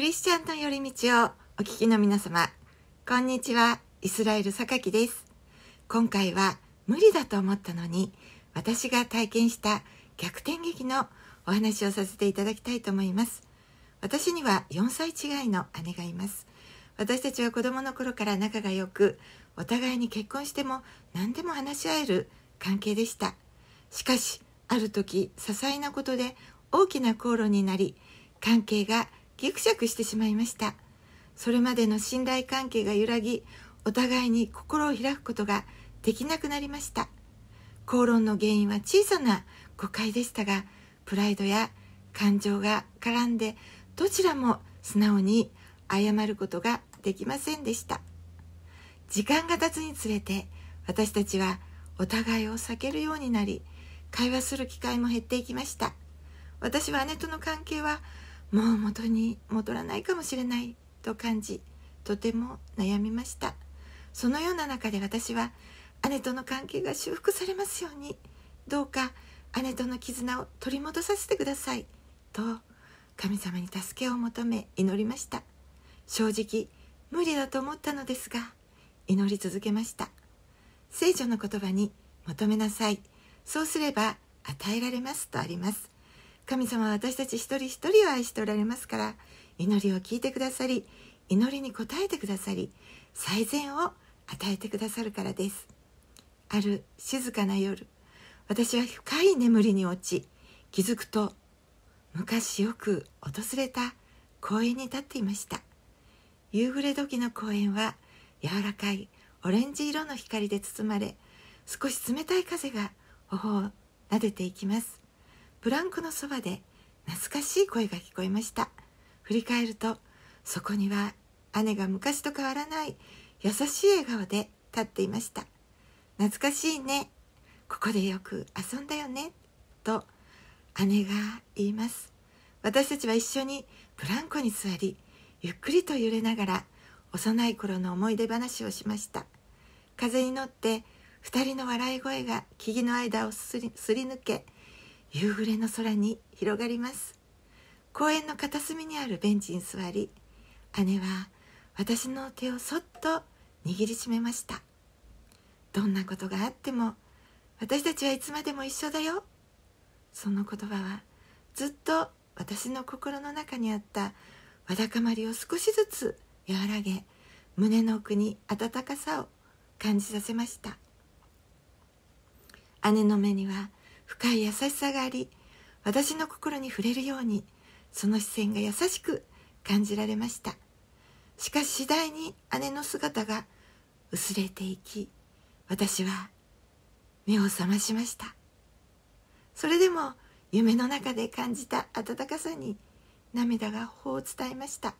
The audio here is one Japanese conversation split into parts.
クリスチャンの寄り道をお聞きの皆様、こんにちは、イスラエル榊です。今回は無理だと思ったのに、私が体験した逆転劇のお話をさせていただきたいと思います。私には4歳違いの姉がいます。私たちは子供の頃から仲が良く、お互いに結婚しても何でも話し合える関係でした。しかし、ある時、些細なことで大きな口論になり、関係がぎくしゃくしてしまいましたそれまでの信頼関係が揺らぎお互いに心を開くことができなくなりました口論の原因は小さな誤解でしたがプライドや感情が絡んでどちらも素直に謝ることができませんでした時間が経つにつれて私たちはお互いを避けるようになり会話する機会も減っていきました私は姉との関係はもう元に戻らないかもしれないと感じとても悩みましたそのような中で私は姉との関係が修復されますようにどうか姉との絆を取り戻させてくださいと神様に助けを求め祈りました正直無理だと思ったのですが祈り続けました聖女の言葉に求めなさいそうすれば与えられますとあります神様は私たち一人一人を愛しておられますから祈りを聞いてくださり祈りに応えてくださり最善を与えてくださるからですある静かな夜私は深い眠りに落ち気づくと昔よく訪れた公園に立っていました夕暮れ時の公園は柔らかいオレンジ色の光で包まれ少し冷たい風が頬を撫でていきますブランコのそばで懐かしい声が聞こえました振り返るとそこには姉が昔と変わらない優しい笑顔で立っていました懐かしいねここでよく遊んだよねと姉が言います私たちは一緒にブランコに座りゆっくりと揺れながら幼い頃の思い出話をしました風に乗って2人の笑い声が木々の間をすり抜け夕暮れの空に広がります公園の片隅にあるベンチに座り姉は私の手をそっと握りしめましたどんなことがあっても私たちはいつまでも一緒だよその言葉はずっと私の心の中にあったわだかまりを少しずつ和らげ胸の奥に温かさを感じさせました姉の目には深い優しさがあり私の心に触れるようにその視線が優しく感じられましたしかし次第に姉の姿が薄れていき私は目を覚ましましたそれでも夢の中で感じた温かさに涙が頬を伝えました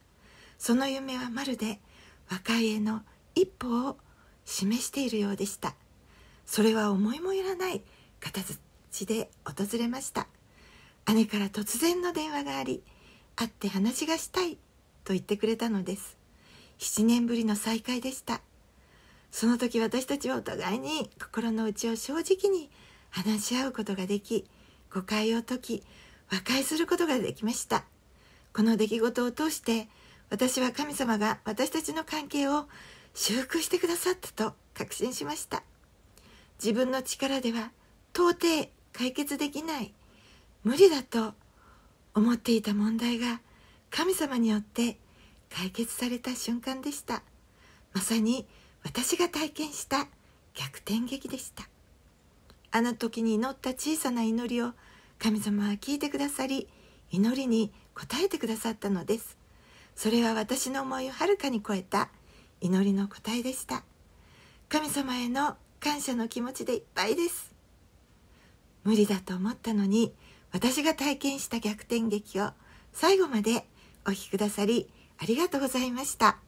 その夢はまるで和解への一歩を示しているようでしたそれは思いもよらない片地で訪れました姉から突然の電話があり会って話がしたいと言ってくれたのです7年ぶりの再会でしたその時私たちはお互いに心の内を正直に話し合うことができ誤解を解き和解することができましたこの出来事を通して私は神様が私たちの関係を修復してくださったと確信しました自分の力では到底解決できない無理だと思っていた問題が神様によって解決された瞬間でしたまさに私が体験した逆転劇でしたあの時に祈った小さな祈りを神様は聞いてくださり祈りに応えてくださったのですそれは私の思いをはるかに超えた祈りの答えでした神様への感謝の気持ちでいっぱいです無理だと思ったのに私が体験した逆転劇を最後までお聴きくださりありがとうございました。